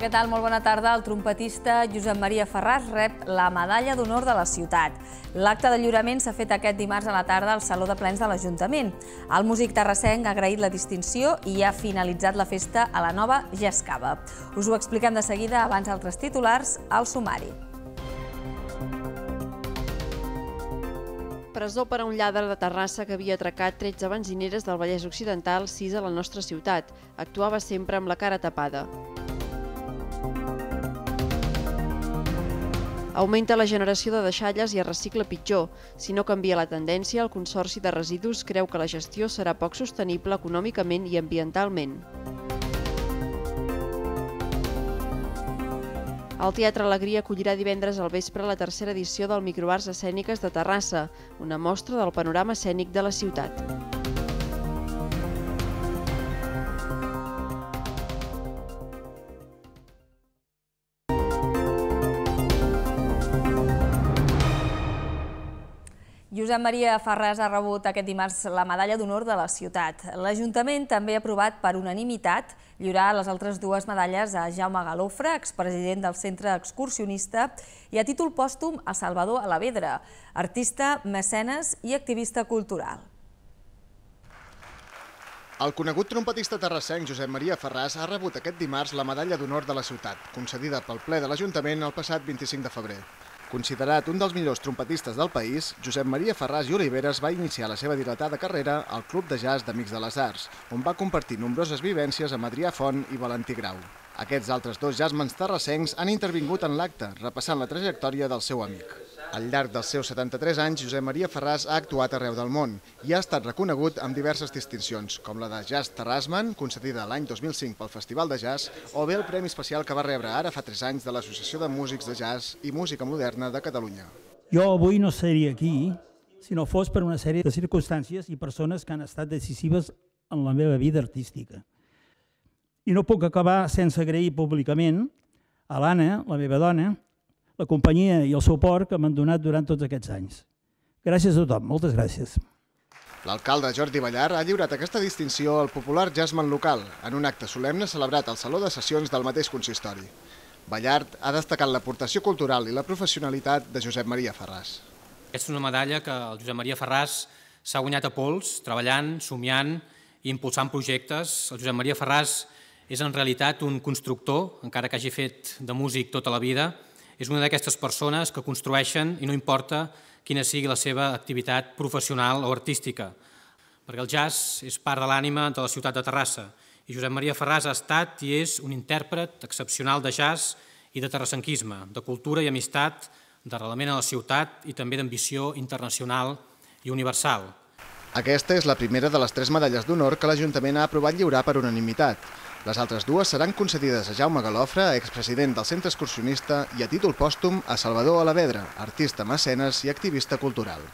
què tal? Molt bona tarda. El trompetista Josep Maria Ferràs rep la medalla d'honor de la ciutat. L'acte de lliurament s'ha fet aquest dimarts a la tarda al Saló de Plens de l'Ajuntament. El músic terrassenc ha agraït la distinció i ha finalitzat la festa a la nova Gescava. Us ho expliquem de seguida abans altres titulars al sumari. presó per a un lladre de Terrassa que havia atracat 13 benzineres del Vallès Occidental, 6 a la nostra ciutat. Actuava sempre amb la cara tapada. Augmenta la generació de deixalles i es recicla pitjor. Si no canvia la tendència, el Consorci de Residus creu que la gestió serà poc sostenible econòmicament i ambientalment. El Teatre Alegria acollirà divendres al vespre la tercera edició del Microarts Escèniques de Terrassa, una mostra del panorama escènic de la ciutat. Josep Maria Farràs ha rebut aquest dimarts la medalla d'honor de la ciutat. L'Ajuntament també ha aprovat per unanimitat lliurar les altres dues medalles a Jaume Galofre, expresident del Centre Excursionista, i a títol pòstum a Salvador Alavedra, artista, mecenes i activista cultural. El conegut trompetista terrassenc Josep Maria Ferràs ha rebut aquest dimarts la medalla d'honor de la ciutat, concedida pel ple de l'Ajuntament el passat 25 de febrer. Considerat un dels millors trompetistes del país, Josep Maria Ferràs i Oliveres va iniciar la seva dilatada carrera al Club de Jazz d'Amics de les Arts, on va compartir nombroses vivències amb Adrià Font i Valentí Grau. Aquests altres dos jazzmans terrassencs han intervingut en l'acte, repassant la trajectòria del seu amic. Al llarg dels seus 73 anys, Josep Maria Ferràs ha actuat arreu del món i ha estat reconegut amb diverses distincions, com la de Jazz Terrasman, concedida l'any 2005 pel Festival de Jazz, o bé el premi especial que va rebre ara fa 3 anys de l'Associació de Músics de Jazz i Música Moderna de Catalunya. Jo avui no seria aquí si no fos per una sèrie de circumstàncies i persones que han estat decisives en la meva vida artística. I no puc acabar sense agrair públicament a l'Anna, la meva dona, la companyia i el suport que m'han donat durant tots aquests anys. Gràcies a tothom, moltes gràcies. L'alcalde Jordi Ballar ha lliurat aquesta distinció al popular Jasmine local en un acte solemne celebrat al Saló de Sessions del mateix consistori. Ballart ha destacat l'aportació cultural i la professionalitat de Josep Maria Ferràs. És una medalla que el Josep Maria Ferràs s'ha guanyat a pols, treballant, somiant i impulsant projectes. El Josep Maria Ferràs és en realitat un constructor, encara que hagi fet de músic tota la vida, és una d'aquestes persones que construeixen, i no importa quina sigui la seva activitat professional o artística, perquè el jazz és part de l'ànima de la ciutat de Terrassa, i Josep Maria Ferraz ha estat i és un intèrpret excepcional de jazz i de terrassenquisme, de cultura i amistat, d'arrelament a la ciutat i també d'ambició internacional i universal. Aquesta és la primera de les tres medalles d'honor que l'Ajuntament ha aprovat lliurar per unanimitat. Les altres dues seran concedides a Jaume Galofre, expresident del Centre Excursionista, i a títol pòstum a Salvador Alavedra, artista mecenes i activista cultural.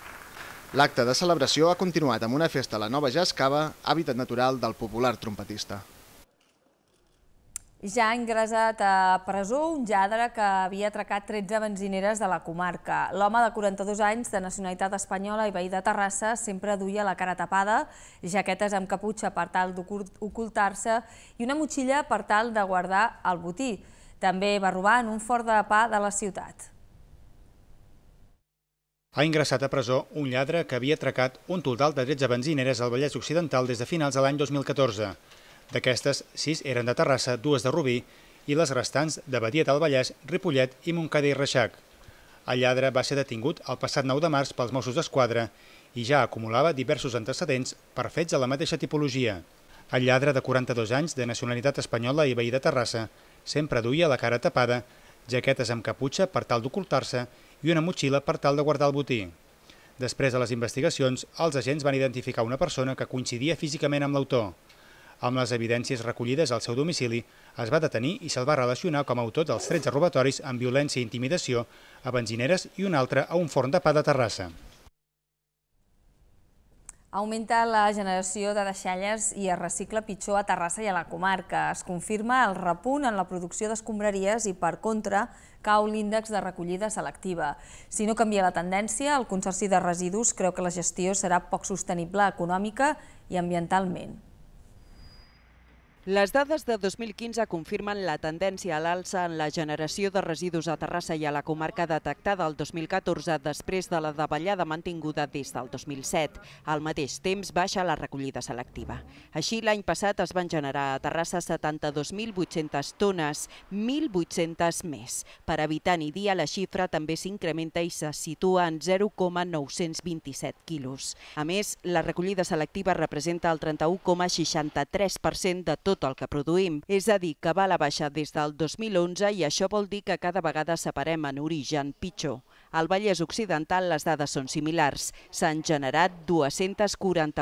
L'acte de celebració ha continuat amb una festa a la nova Jazz Cava, hàbitat natural del popular trompetista ja ha ingressat a presó un lladre que havia atracat 13 benzineres de la comarca. L'home de 42 anys, de nacionalitat espanyola i veí de Terrassa, sempre duia la cara tapada, jaquetes amb caputxa per tal d'ocultar-se i una motxilla per tal de guardar el botí. També va robar en un fort de pa de la ciutat. Ha ingressat a presó un lladre que havia atracat un total de 13 benzineres al Vallès Occidental des de finals de l'any 2014. D'aquestes, sis eren de Terrassa, dues de Rubí i les restants de Badia del Vallès, Ripollet i Montcada i Reixac. El lladre va ser detingut el passat 9 de març pels Mossos d'Esquadra i ja acumulava diversos antecedents per fets de la mateixa tipologia. El lladre de 42 anys, de nacionalitat espanyola i veí de Terrassa, sempre duia la cara tapada, jaquetes amb caputxa per tal d'ocultar-se i una motxilla per tal de guardar el botí. Després de les investigacions, els agents van identificar una persona que coincidia físicament amb l'autor. Amb les evidències recollides al seu domicili, es va detenir i se'l va relacionar com a autor dels 13 robatoris amb violència i intimidació a benzineres i un altre a un forn de pa de Terrassa. Augmenta la generació de deixalles i es recicla pitjor a Terrassa i a la comarca. Es confirma el repunt en la producció d'escombraries i, per contra, cau l'índex de recollida selectiva. Si no canvia la tendència, el Consorci de Residus creu que la gestió serà poc sostenible econòmica i ambientalment. Les dades de 2015 confirmen la tendència a l'alça en la generació de residus a Terrassa i a la comarca detectada el 2014 després de la davallada mantinguda des del 2007. Al mateix temps baixa la recollida selectiva. Així, l'any passat es van generar a Terrassa 72.800 tones, 1.800 més. Per habitant i dia, la xifra també s'incrementa i se situa en 0,927 quilos. A més, la recollida selectiva representa el 31,63% de tot tot el que produïm. És a dir, que va a la baixa des del 2011 i això vol dir que cada vegada separem en origen pitjor. Al Vallès Occidental les dades són similars. S'han generat 248.700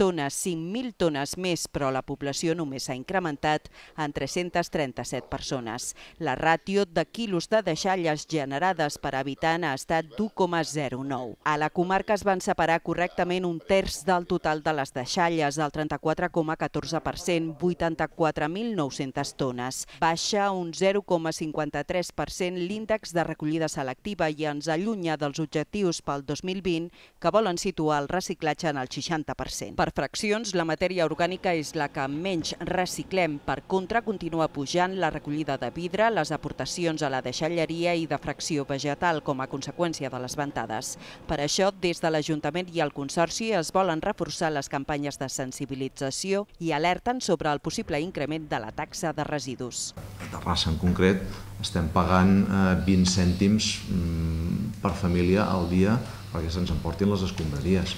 tones, 5.000 tones més, però la població només s'ha incrementat en 337 persones. La ràtio de quilos de deixalles generades per habitant ha estat d'1,09. A la comarca es van separar correctament un terç del total de les deixalles, el 34,14%, 84.900 tones. Baixa un 0,53% l'índex de recollida salarial selectiva i ens allunya dels objectius pel 2020 que volen situar el reciclatge en el 60%. Per fraccions, la matèria orgànica és la que menys reciclem. Per contra, continua pujant la recollida de vidre, les aportacions a la deixalleria i de fracció vegetal com a conseqüència de les ventades. Per això, des de l'Ajuntament i el Consorci es volen reforçar les campanyes de sensibilització i alerten sobre el possible increment de la taxa de residus. A Terrassa en concret estem pagant 20 eh, cèntims mm, per família al dia perquè se'ns emportin les escombraries.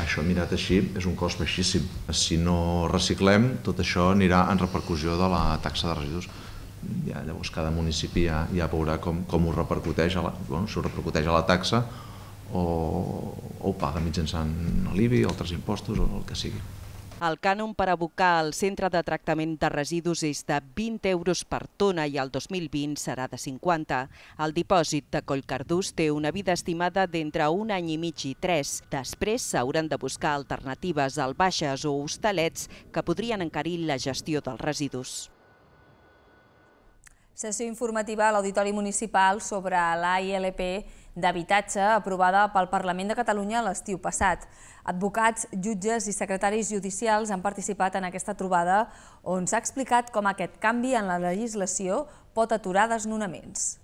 Això mirat així és un cost baixíssim. Si no reciclem, tot això anirà en repercussió de la taxa de residus. Ja, llavors cada municipi ja, ja veurà com, com ho repercuteix, a la, bueno, si ho repercuteix a la taxa o, o ho paga mitjançant l'IBI, altres impostos o el que sigui. El cànon per abocar al centre de tractament de residus és de 20 euros per tona i el 2020 serà de 50. El dipòsit de Collcardús té una vida estimada d'entre un any i mig i tres. Després s'hauran de buscar alternatives al baixes o hostalets que podrien encarir la gestió dels residus. Sessió informativa a l'Auditori Municipal sobre l'AILP d'Habitatge aprovada pel Parlament de Catalunya l'estiu passat. Advocats, jutges i secretaris judicials han participat en aquesta trobada on s'ha explicat com aquest canvi en la legislació pot aturar desnonaments.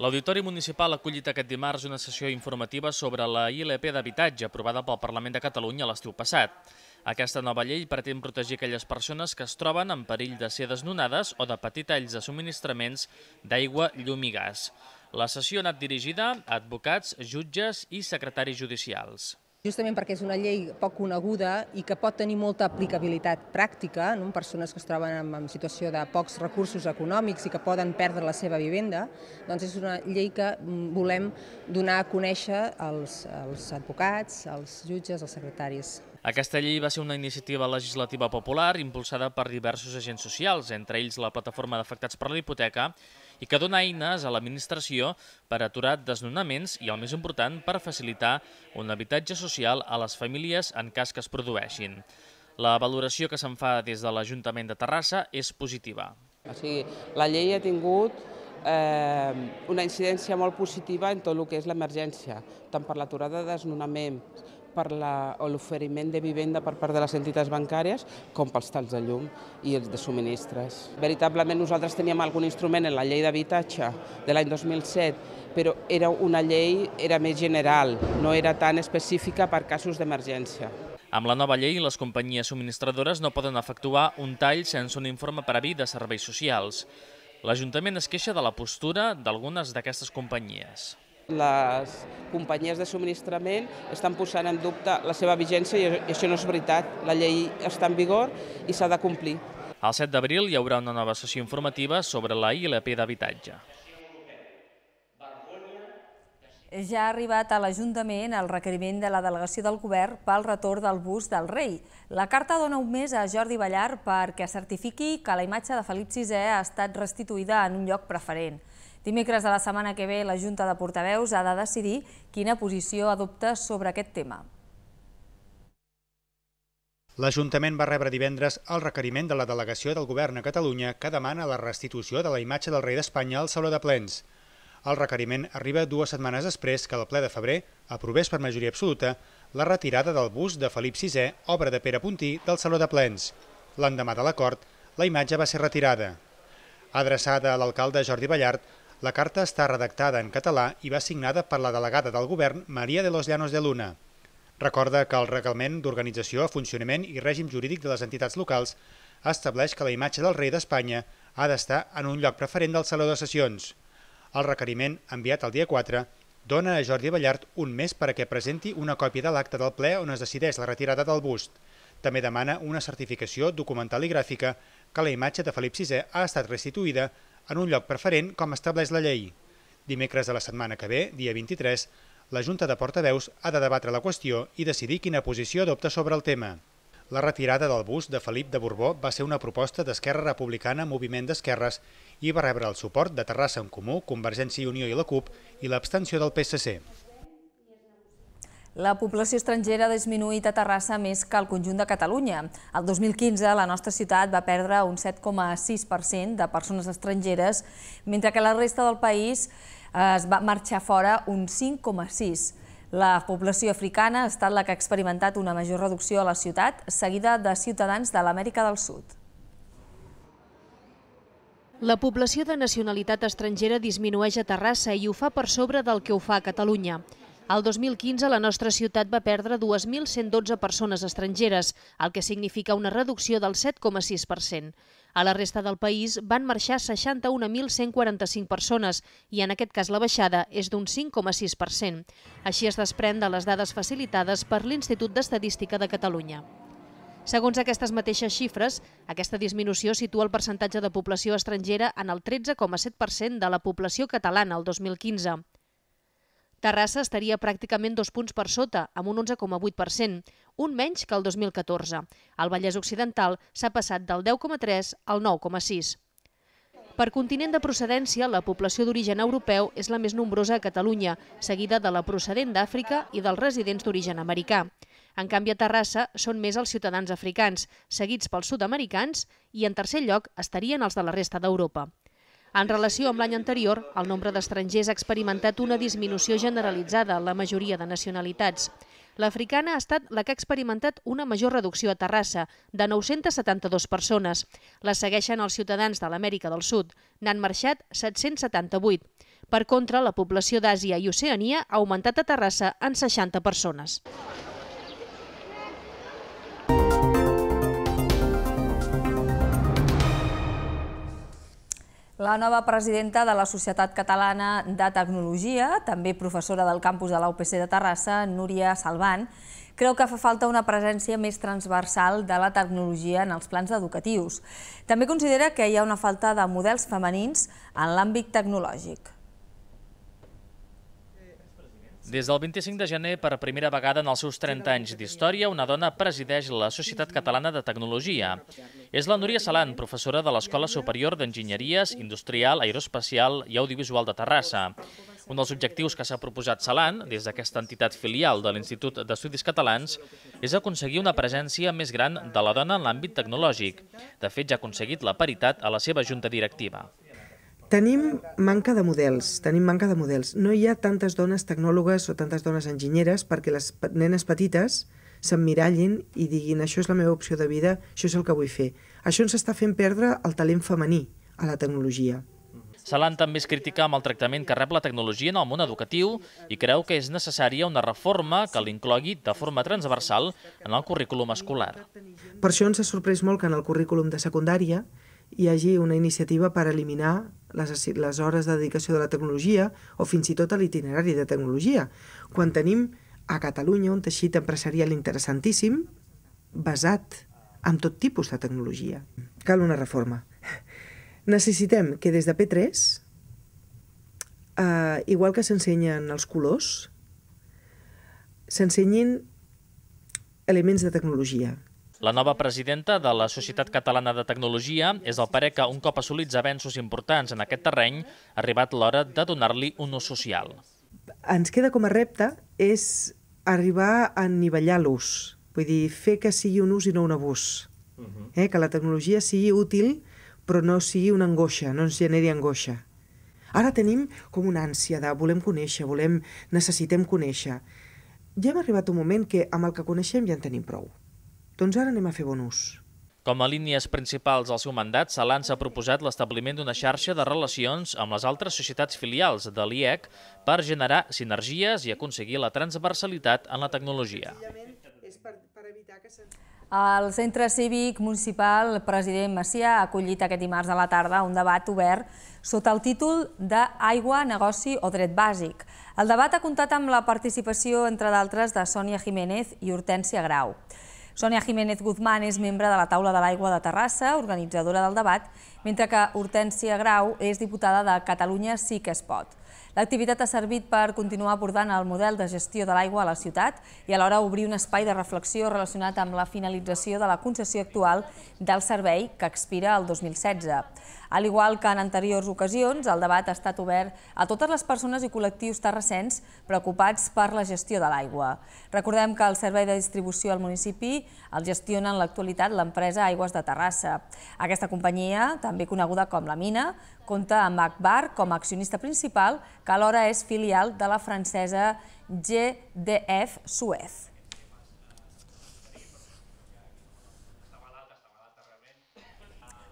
L'Auditori Municipal ha acollit aquest dimarts una sessió informativa sobre la ILP d'habitatge aprovada pel Parlament de Catalunya l'estiu passat. Aquesta nova llei pretén protegir aquelles persones que es troben en perill de ser desnonades o de patir talls de subministraments d'aigua, llum i gas. La sessió ha anat dirigida a advocats, jutges i secretaris judicials justament perquè és una llei poc coneguda i que pot tenir molta aplicabilitat pràctica no? en persones que es troben en, en situació de pocs recursos econòmics i que poden perdre la seva vivenda, doncs és una llei que mm, volem donar a conèixer als, als advocats, als jutges, als secretaris aquesta llei va ser una iniciativa legislativa popular impulsada per diversos agents socials, entre ells la plataforma d'afectats per la hipoteca, i que dona eines a l'administració per aturar desnonaments i, el més important, per facilitar un habitatge social a les famílies en cas que es produeixin. La valoració que se'n fa des de l'Ajuntament de Terrassa és positiva. O sigui, la llei ha tingut eh, una incidència molt positiva en tot el que és l'emergència, tant per l'aturada de desnonaments, per l'oferiment de vivenda per part de les entitats bancàries com pels tals de llum i els de subministres. Veritablement nosaltres teníem algun instrument en la llei d'habitatge de l'any 2007, però era una llei era més general, no era tan específica per casos d'emergència. Amb la nova llei, les companyies subministradores no poden efectuar un tall sense un informe previ de serveis socials. L'Ajuntament es queixa de la postura d'algunes d'aquestes companyies les companyies de subministrament estan posant en dubte la seva vigència i això no és veritat. La llei està en vigor i s'ha de complir. El 7 d'abril hi haurà una nova sessió informativa sobre la ILP d'habitatge. Ja ha arribat a l'Ajuntament el requeriment de la delegació del govern pel retorn del bus del rei. La carta dona un mes a Jordi Ballar perquè certifiqui que la imatge de Felip VI ha estat restituïda en un lloc preferent. Dimecres de la setmana que ve, la Junta de Portaveus ha de decidir quina posició adopta sobre aquest tema. L'Ajuntament va rebre divendres el requeriment de la delegació del Govern a Catalunya que demana la restitució de la imatge del rei d'Espanya al Saló de Plens. El requeriment arriba dues setmanes després que el ple de febrer aprovés per majoria absoluta la retirada del bust de Felip VI, obra de Pere Puntí, del Saló de Plens. L'endemà de l'acord, la imatge va ser retirada. Adreçada a l'alcalde Jordi Ballart, la carta està redactada en català i va signada per la delegada del govern Maria de los Llanos de Luna. Recorda que el reglament d'organització, funcionament i règim jurídic de les entitats locals estableix que la imatge del rei d'Espanya ha d'estar en un lloc preferent del Saló de Sessions. El requeriment, enviat el dia 4, dona a Jordi Ballart un mes perquè presenti una còpia de l'acte del ple on es decideix la retirada del bust. També demana una certificació documental i gràfica que la imatge de Felip VI ha estat restituïda en un lloc preferent com estableix la llei. Dimecres de la setmana que ve, dia 23, la Junta de Portaveus ha de debatre la qüestió i decidir quina posició adopta sobre el tema. La retirada del bus de Felip de Borbó va ser una proposta d'Esquerra Republicana Moviment d'Esquerres i va rebre el suport de Terrassa en Comú, Convergència i Unió i la CUP i l'abstenció del PSC. La població estrangera ha disminuït a Terrassa més que al conjunt de Catalunya. El 2015, la nostra ciutat va perdre un 7,6% de persones estrangeres, mentre que la resta del país eh, es va marxar fora un 5,6%. La població africana ha estat la que ha experimentat una major reducció a la ciutat, seguida de ciutadans de l'Amèrica del Sud. La població de nacionalitat estrangera disminueix a Terrassa i ho fa per sobre del que ho fa a Catalunya. El 2015 la nostra ciutat va perdre 2.112 persones estrangeres, el que significa una reducció del 7,6%. A la resta del país van marxar 61.145 persones i en aquest cas la baixada és d'un 5,6%. Així es desprèn de les dades facilitades per l'Institut d'Estadística de Catalunya. Segons aquestes mateixes xifres, aquesta disminució situa el percentatge de població estrangera en el 13,7% de la població catalana el 2015. Terrassa estaria pràcticament dos punts per sota, amb un 11,8%, un menys que el 2014. El Vallès Occidental s'ha passat del 10,3 al 9,6. Per continent de procedència, la població d'origen europeu és la més nombrosa a Catalunya, seguida de la procedent d'Àfrica i dels residents d'origen americà. En canvi, a Terrassa són més els ciutadans africans, seguits pels sud-americans, i en tercer lloc estarien els de la resta d'Europa. En relació amb l'any anterior, el nombre d'estrangers ha experimentat una disminució generalitzada en la majoria de nacionalitats. L'africana ha estat la que ha experimentat una major reducció a Terrassa, de 972 persones. La segueixen els ciutadans de l'Amèrica del Sud. N'han marxat 778. Per contra, la població d'Àsia i Oceania ha augmentat a Terrassa en 60 persones. La nova presidenta de la Societat Catalana de Tecnologia, també professora del campus de la UPC de Terrassa, Núria Salvan, creu que fa falta una presència més transversal de la tecnologia en els plans educatius. També considera que hi ha una falta de models femenins en l'àmbit tecnològic. Des del 25 de gener, per primera vegada en els seus 30 anys d'història, una dona presideix la Societat Catalana de Tecnologia. És la Núria Salan, professora de l'Escola Superior d'Enginyeries Industrial, Aeroespacial i Audiovisual de Terrassa. Un dels objectius que s'ha proposat Salan, des d'aquesta entitat filial de l'Institut d'Estudis Catalans, és aconseguir una presència més gran de la dona en l'àmbit tecnològic. De fet, ja ha aconseguit la paritat a la seva junta directiva. Tenim manca de models, tenim manca de models. No hi ha tantes dones tecnòlogues o tantes dones enginyeres perquè les nenes petites s'emmirallin i diguin això és la meva opció de vida, això és el que vull fer. Això ens està fent perdre el talent femení a la tecnologia. Salan també es critica amb el tractament que rep la tecnologia en el món educatiu i creu que és necessària una reforma que l'inclogui de forma transversal en el currículum escolar. Per això ens ha sorprès molt que en el currículum de secundària hi hagi una iniciativa per eliminar les, les hores de dedicació de la tecnologia o fins i tot l'itinerari de tecnologia, quan tenim a Catalunya un teixit empresarial interessantíssim basat en tot tipus de tecnologia. Cal una reforma. Necessitem que des de P3, eh, igual que s'ensenyen els colors, s'ensenyin elements de tecnologia, la nova presidenta de la Societat Catalana de Tecnologia és el pare que, un cop assolits avenços importants en aquest terreny, ha arribat l'hora de donar-li un ús social. Ens queda com a repte és arribar a nivellar l'ús, vull dir, fer que sigui un ús i no un abús, mhm. eh? que la tecnologia sigui útil però no sigui una angoixa, no ens generi angoixa. Ara tenim com una ànsia de volem conèixer, volem, necessitem conèixer. Ja hem arribat un moment que amb el que coneixem ja en tenim prou. Doncs ara anem a fer bon ús. Com a línies principals del seu mandat, Salans ha proposat l'establiment d'una xarxa de relacions amb les altres societats filials de l'IEC per generar sinergies i aconseguir la transversalitat en la tecnologia. El Centre Cívic Municipal President Macià ha acollit aquest dimarts a la tarda un debat obert sota el títol de Aigua, Negoci o Dret Bàsic. El debat ha comptat amb la participació, entre d'altres, de Sònia Jiménez i Hortència Grau. Sònia Jiménez Guzmán és membre de la Taula de l'Aigua de Terrassa, organitzadora del debat, mentre que Hortència Grau és diputada de Catalunya Sí que es pot. L'activitat ha servit per continuar abordant el model de gestió de l'aigua a la ciutat i alhora obrir un espai de reflexió relacionat amb la finalització de la concessió actual del servei que expira el 2016. Al igual que en anteriors ocasions, el debat ha estat obert a totes les persones i col·lectius terrassens preocupats per la gestió de l'aigua. Recordem que el servei de distribució al municipi el gestiona en l'actualitat l'empresa Aigües de Terrassa. Aquesta companyia també també coneguda com La Mina, compta amb Akbar com a accionista principal, que alhora és filial de la francesa GDF Suez.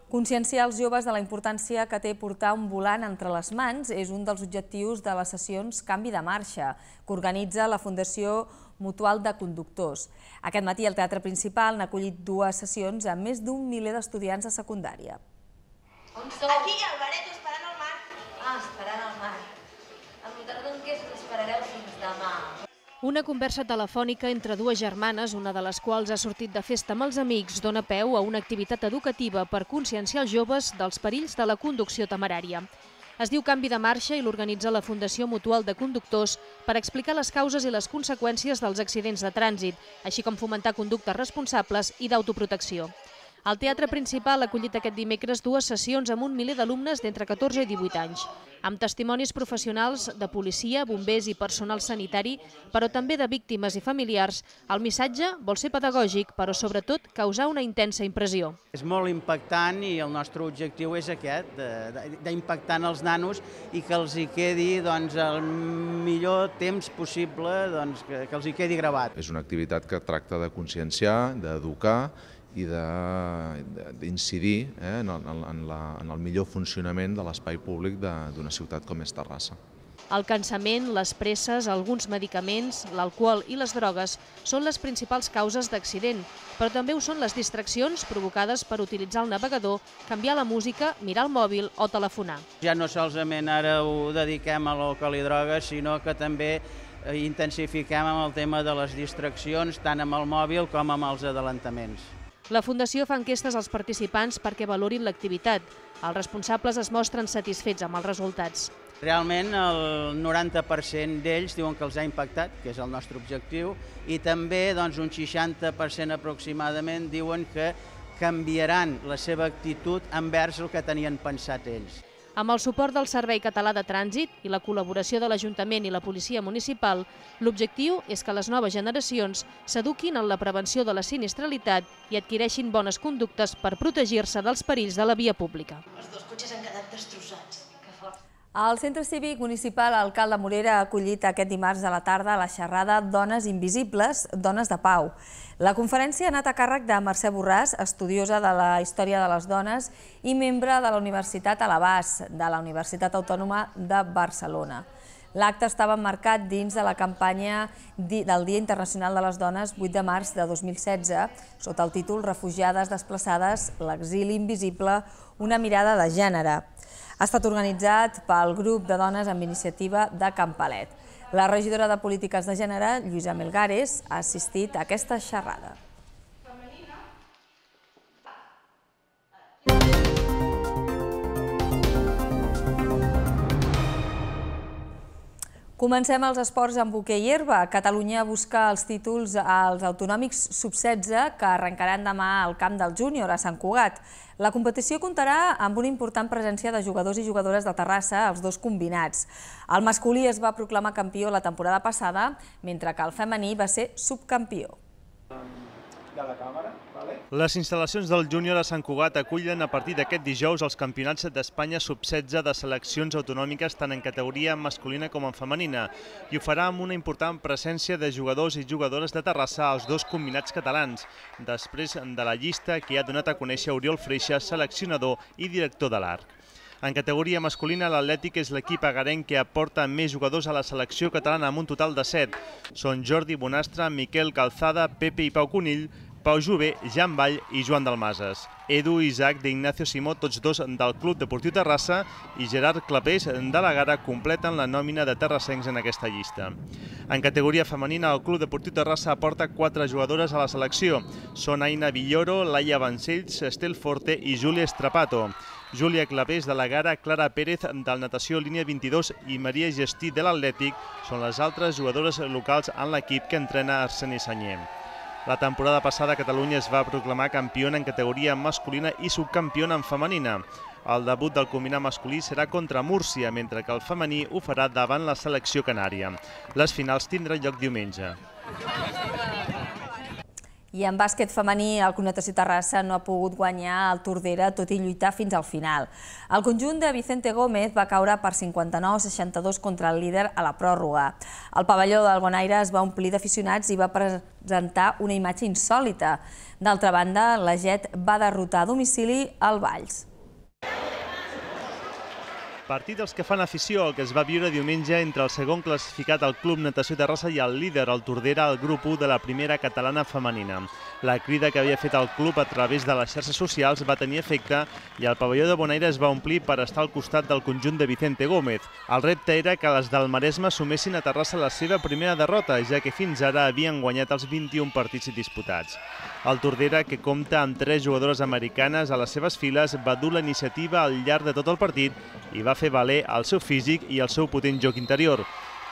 Conscienciar els joves de la importància que té portar un volant entre les mans és un dels objectius de les sessions Canvi de Marxa, que organitza la Fundació Mutual de Conductors. Aquest matí, el Teatre Principal n'ha acollit dues sessions amb més d'un miler d'estudiants de secundària. On sou? Aquí, al Vareto, esperant al mar. Ah, esperant al mar. Em notaré en què us esperareu fins demà. Una conversa telefònica entre dues germanes, una de les quals ha sortit de festa amb els amics, dona peu a una activitat educativa per conscienciar els joves dels perills de la conducció temerària. Es diu Canvi de Marxa i l'organitza la Fundació Mutual de Conductors per explicar les causes i les conseqüències dels accidents de trànsit, així com fomentar conductes responsables i d'autoprotecció. El Teatre Principal ha acollit aquest dimecres dues sessions amb un miler d'alumnes d'entre 14 i 18 anys, amb testimonis professionals de policia, bombers i personal sanitari, però també de víctimes i familiars. El missatge vol ser pedagògic, però sobretot causar una intensa impressió. És molt impactant i el nostre objectiu és aquest, d'impactar els nanos i que els hi quedi doncs, el millor temps possible, doncs, que, que els hi quedi gravat. És una activitat que tracta de conscienciar, d'educar i d'incidir eh, en, el, en, la, en el millor funcionament de l'espai públic d'una ciutat com és Terrassa. El cansament, les presses, alguns medicaments, l'alcohol i les drogues són les principals causes d'accident, però també ho són les distraccions provocades per utilitzar el navegador, canviar la música, mirar el mòbil o telefonar. Ja no solament ara ho dediquem a l'alcohol i drogues, sinó que també eh, intensifiquem amb el tema de les distraccions, tant amb el mòbil com amb els adelantaments. La Fundació fa enquestes als participants perquè valorin l'activitat. Els responsables es mostren satisfets amb els resultats. Realment el 90% d'ells diuen que els ha impactat, que és el nostre objectiu, i també doncs, un 60% aproximadament diuen que canviaran la seva actitud envers el que tenien pensat ells. Amb el suport del Servei Català de Trànsit i la col·laboració de l'Ajuntament i la Policia Municipal, l'objectiu és que les noves generacions s'eduquin en la prevenció de la sinistralitat i adquireixin bones conductes per protegir-se dels perills de la via pública. Els dos cotxes han quedat destrossats. El Centre Cívic Municipal Alcalde Morera ha acollit aquest dimarts a la tarda la xerrada Dones Invisibles, Dones de Pau. La conferència ha anat a càrrec de Mercè Borràs, estudiosa de la història de les dones i membre de la Universitat Alabàs, de la Universitat Autònoma de Barcelona. L'acte estava emmarcat dins de la campanya del Dia Internacional de les Dones 8 de març de 2016, sota el títol Refugiades desplaçades, l'exili invisible, una mirada de gènere. Ha estat organitzat pel grup de dones amb iniciativa de Campalet. La regidora de Polítiques de Gènere, Lluïsa Melgares, ha assistit a aquesta xerrada. Comencem els esports amb hoquei herba. Catalunya busca els títols als autonòmics sub-16 que arrencaran demà al camp del júnior a Sant Cugat. La competició comptarà amb una important presència de jugadors i jugadores de Terrassa, els dos combinats. El masculí es va proclamar campió la temporada passada, mentre que el femení va ser subcampió. De la càmera? Les instal·lacions del júnior de Sant Cugat acullen a partir d'aquest dijous els campionats d'Espanya sub-16 de seleccions autonòmiques tant en categoria masculina com en femenina i ho farà amb una important presència de jugadors i jugadores de Terrassa als dos combinats catalans, després de la llista que ha donat a conèixer Oriol Freixa, seleccionador i director de l'ARC. En categoria masculina, l'Atlètic és l'equip agarenc que aporta més jugadors a la selecció catalana amb un total de 7. Són Jordi Bonastre, Miquel Calzada, Pepe i Pau Conill, Pau Jové, Jan Vall i Joan Dalmases. Edu Isaac d'Ignacio Simó, tots dos del Club Deportiu Terrassa, i Gerard Clapés de la Gara completen la nòmina de terrassencs en aquesta llista. En categoria femenina, el Club Deportiu Terrassa aporta quatre jugadores a la selecció. Són Aina Villoro, Laia Vancells, Estel Forte i Júlia Estrapato. Júlia Clavés de la Gara, Clara Pérez del Natació Línia 22 i Maria Gestí de l'Atlètic són les altres jugadores locals en l'equip que entrena Arseni Sanyer. La temporada passada Catalunya es va proclamar campiona en categoria masculina i subcampiona en femenina. El debut del combinat masculí serà contra Múrcia, mentre que el femení ho farà davant la selecció canària. Les finals tindran lloc diumenge. I en bàsquet femení, el Connotació Terrassa no ha pogut guanyar el Tordera, tot i lluitar fins al final. El conjunt de Vicente Gómez va caure per 59-62 contra el líder a la pròrroga. El pavelló del Bonaire es va omplir d'aficionats i va presentar una imatge insòlita. D'altra banda, la Jet va derrotar a domicili el Valls. Partit dels que fan afició, que es va viure diumenge entre el segon classificat al Club Natació Terrassa i el líder, el Tordera, al grup 1 de la primera catalana femenina. La crida que havia fet el club a través de les xarxes socials va tenir efecte i el pavelló de Bonaire es va omplir per estar al costat del conjunt de Vicente Gómez. El repte era que les del Maresme sumessin a Terrassa la seva primera derrota, ja que fins ara havien guanyat els 21 partits disputats. El Tordera, que compta amb tres jugadores americanes a les seves files, va dur la iniciativa al llarg de tot el partit i va fer valer el seu físic i el seu potent joc interior.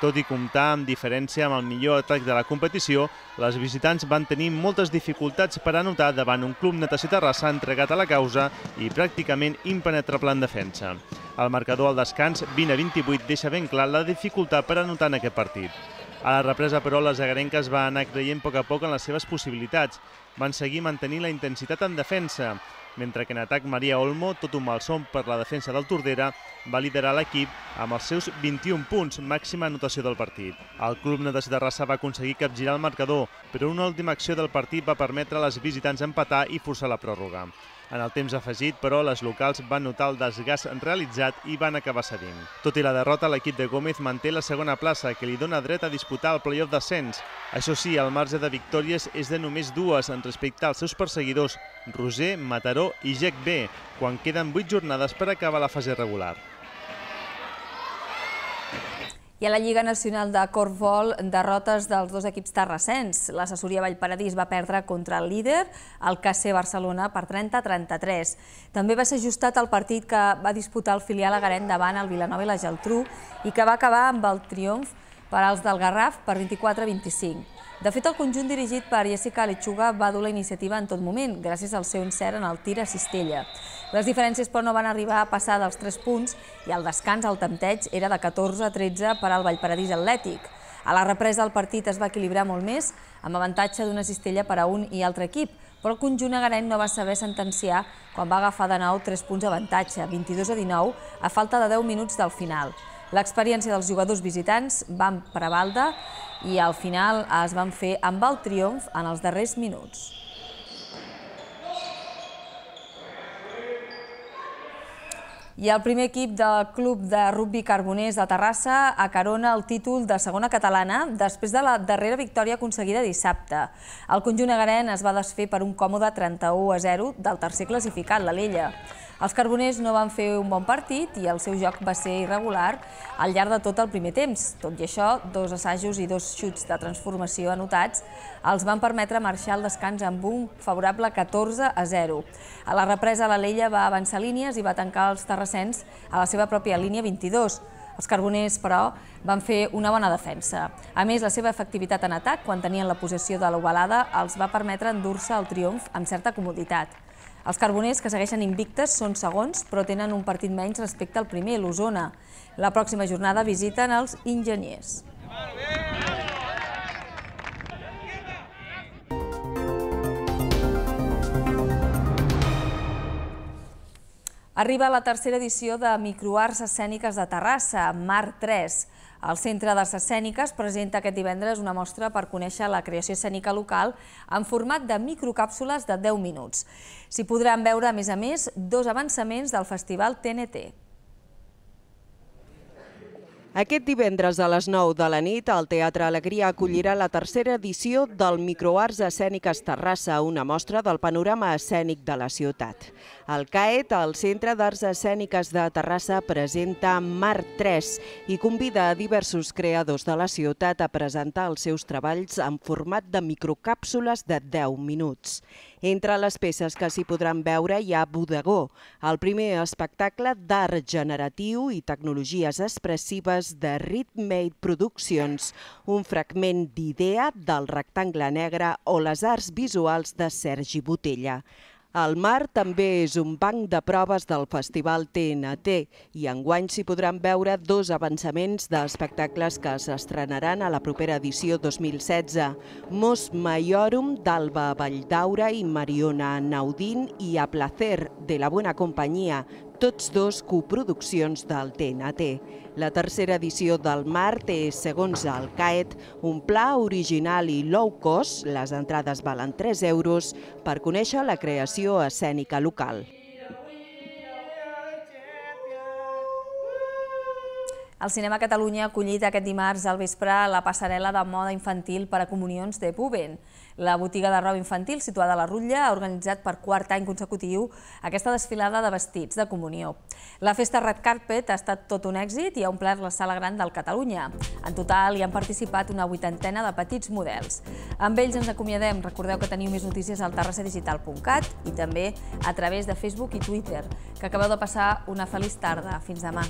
Tot i comptar amb diferència amb el millor atac de la competició, les visitants van tenir moltes dificultats per anotar davant un club natació terrassa entregat a la causa i pràcticament impenetrable en defensa. El marcador al descans 20 28 deixa ben clar la dificultat per anotar en aquest partit. A la represa, però, les agarenques van anar creient a poc a poc en les seves possibilitats. Van seguir mantenint la intensitat en defensa, mentre que en atac Maria Olmo, tot un malson per la defensa del Tordera, va liderar l'equip amb els seus 21 punts, màxima anotació del partit. El club Natació de Terrassa va aconseguir capgirar el marcador, però una última acció del partit va permetre a les visitants empatar i forçar la pròrroga en el temps afegit, però les locals van notar el desgast realitzat i van acabar cedint. Tot i la derrota, l'equip de Gómez manté la segona plaça, que li dona dret a disputar el playoff d'ascens. Això sí, el marge de victòries és de només dues en respecte als seus perseguidors, Roser, Mataró i Jec B, quan queden vuit jornades per acabar la fase regular. I a la Lliga Nacional de Corfbol, derrotes dels dos equips terracens. L'assessoria Vallparadís va perdre contra el líder, el KC Barcelona, per 30-33. També va ser ajustat el partit que va disputar el filial Garen davant el Vilanova i la Geltrú i que va acabar amb el triomf per als del Garraf per 24-25. De fet, el conjunt dirigit per Jessica Lechuga va dur la iniciativa en tot moment, gràcies al seu encert en el tir a Cistella. Les diferències, però, no van arribar a passar dels 3 punts i el descans al tempteig era de 14 a 13 per al Vallparadís Atlètic. A la represa el partit es va equilibrar molt més, amb avantatge d'una cistella per a un i altre equip, però el conjunt agarent no va saber sentenciar quan va agafar de nou 3 punts d'avantatge, 22 a 19, a falta de 10 minuts del final. L'experiència dels jugadors visitants van prevalda i al final es van fer amb el triomf en els darrers minuts. I el primer equip del Club de Rugby Carboners de Terrassa acarona el títol de segona catalana després de la darrera victòria aconseguida dissabte. El conjunt agarent es va desfer per un còmode 31 a 0 del tercer classificat, l'Alella. Els carboners no van fer un bon partit i el seu joc va ser irregular al llarg de tot el primer temps. Tot i això, dos assajos i dos xuts de transformació anotats els van permetre marxar al descans amb un favorable 14 a 0. A la represa, l'Alella va avançar línies i va tancar els terrassens a la seva pròpia línia 22. Els carboners, però, van fer una bona defensa. A més, la seva efectivitat en atac, quan tenien la possessió de l'ovalada, els va permetre endur-se el triomf amb certa comoditat. Els carboners, que segueixen invictes, són segons, però tenen un partit menys respecte al primer, l'Osona. La pròxima jornada visiten els enginyers. Arriba la tercera edició de Microarts Escèniques de Terrassa, Mar 3. El Centre d'Arts Escèniques presenta aquest divendres una mostra per conèixer la creació escènica local en format de microcàpsules de 10 minuts. S'hi podran veure, a més a més, dos avançaments del Festival TNT. Aquest divendres a les 9 de la nit, el Teatre Alegria acollirà la tercera edició del Microarts Escèniques Terrassa, una mostra del panorama escènic de la ciutat. El CAET, el Centre d'Arts Escèniques de Terrassa, presenta Mar 3 i convida a diversos creadors de la ciutat a presentar els seus treballs en format de microcàpsules de 10 minuts. Entre les peces que s'hi podran veure hi ha Bodegó, el primer espectacle d'art generatiu i tecnologies expressives de Rhythmate Productions, un fragment d'idea del rectangle negre o les arts visuals de Sergi Botella. El mar també és un banc de proves del Festival TNT i enguany s'hi podran veure dos avançaments d'espectacles que s'estrenaran a la propera edició 2016. Mos Maiorum d'Alba Valldaura i Mariona Naudín i A Placer de la Buena Companyia, tots dos coproduccions del TNT. La tercera edició del MAR té, segons el CAET, un pla original i low cost, les entrades valen 3 euros, per conèixer la creació escènica local. El Cinema Catalunya ha acollit aquest dimarts al vespre la passarel·la de moda infantil per a comunions de Puben. La botiga de roba infantil, situada a la Rutlla, ha organitzat per quart any consecutiu aquesta desfilada de vestits de comunió. La festa Red Carpet ha estat tot un èxit i ha omplert la sala gran del Catalunya. En total hi han participat una vuitantena de petits models. Amb ells ens acomiadem. Recordeu que teniu més notícies al terrassadigital.cat i també a través de Facebook i Twitter. Que acabeu de passar una feliç tarda. Fins demà.